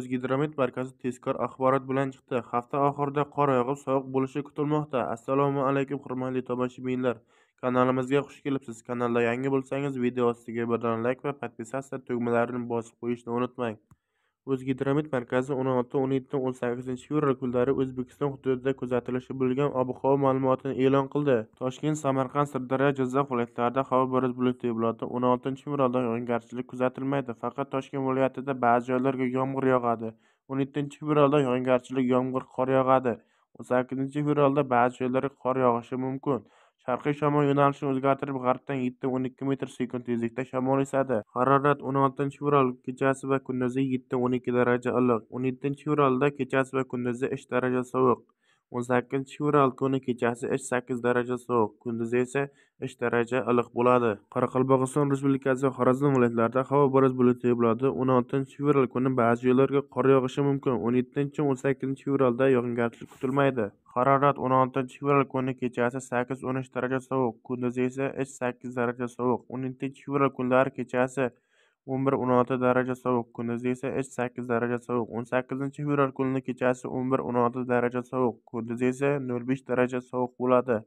o'zgidromet markazi tezkor axborot bilan chiqdi hafta oxirida qor yog'ib sovuq bo'lishi kutilmoqda assalomu alaykum hurmatli tomoshabinlar kanalimizga xush kelibsiz kanalda yangi bo'lsangiz video ostiga birdan layk va podpisatsiya tugmalarini bosib qo'yishni unutmang o'zgidromet markazi o'n olti o'n yetti o'n sakkizinchi fevral kunlari o'zbekiston hududida kuzatilishi bo'lgan ob havo ma'lumotini e'lon qildi toshkent samarqand sirdaryo jizzax viloyatlarida havo biroz bulutli bo'ladi o'n oltinchi fevralda yog'ingarchilik kuzatilmaydi faqat toshkent viloyatida ba'zi joylarga yomg'ir yog'adi o'n yettinchi fevralda yog'ingarchilik yomg'ir qor yog'adi o'n sakkizinchi fevralda ba'zi joylarga qor yog'ishi mumkin sharqiy shamol yo'nalishini o'zgartirib g'arbdan yetti o'n ikki metr sekund tezlikda shamol esadi harorat o'n oltinchi fevral kechasi va kunduzi yetti o'n ikki daraja iliq o'n yettinchi fevralda kechasi va kunduzi ish daraja sovuq 18 fevral kuni kechasi 8 daraja sovuq, kunduzi esa 3 daraja iliq bo'ladi. Qoraqalpog'iston Respublikasi va Xorazm viloyatlarida havo biroz bulutli bo'ladi. 16 fevral kuni ba'zi joylarga qor yog'ishi mumkin. 17-18 fevralda yog'ingarchilik kutilmaydi. Harorat 16 fevral kuni kechasi 8-13 daraja sovuq, kunduzi esa 8 daraja sovuq. 17 fevral kunlari kechasi 11-16 daraja sovuq kunduzi esa 8 daraja sovuq 18 fevral kuni kechasi 11-16 daraja sovuq kunduzi esa 05 daraja sovuq bo'ladi